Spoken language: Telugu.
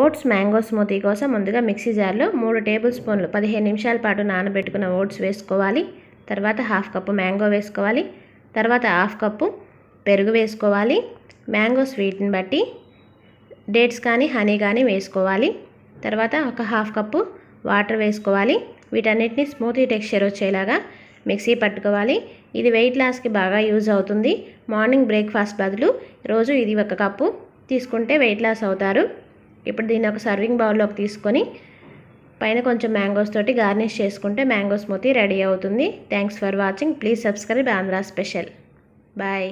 ఓట్స్ మ్యాంగో స్మూతీ కోసం ముందుగా మిక్సీ జార్లో మూడు టేబుల్ స్పూన్లు పదిహేను నిమిషాల పాటు నానబెట్టుకున్న ఓట్స్ వేసుకోవాలి తర్వాత హాఫ్ కప్పు మ్యాంగో వేసుకోవాలి తర్వాత హాఫ్ కప్పు పెరుగు వేసుకోవాలి మ్యాంగో స్వీట్ని బట్టి డేట్స్ కానీ హనీ కానీ వేసుకోవాలి తర్వాత ఒక హాఫ్ కప్పు వాటర్ వేసుకోవాలి వీటన్నిటిని స్మూతీ టెక్స్చర్ వచ్చేలాగా మిక్సీ పట్టుకోవాలి ఇది వెయిట్ లాస్కి బాగా యూజ్ అవుతుంది మార్నింగ్ బ్రేక్ఫాస్ట్ బదులు రోజు ఇది ఒక కప్పు తీసుకుంటే వెయిట్ లాస్ అవుతారు ఇప్పుడు దీన్ని ఒక సర్వింగ్ బౌల్లోకి తీసుకొని పైన కొంచెం మ్యాంగోస్ తోటి గార్నిష్ చేసుకుంటే మ్యాంగో స్మూతీ రెడీ అవుతుంది thanks for watching please subscribe Andhra special bye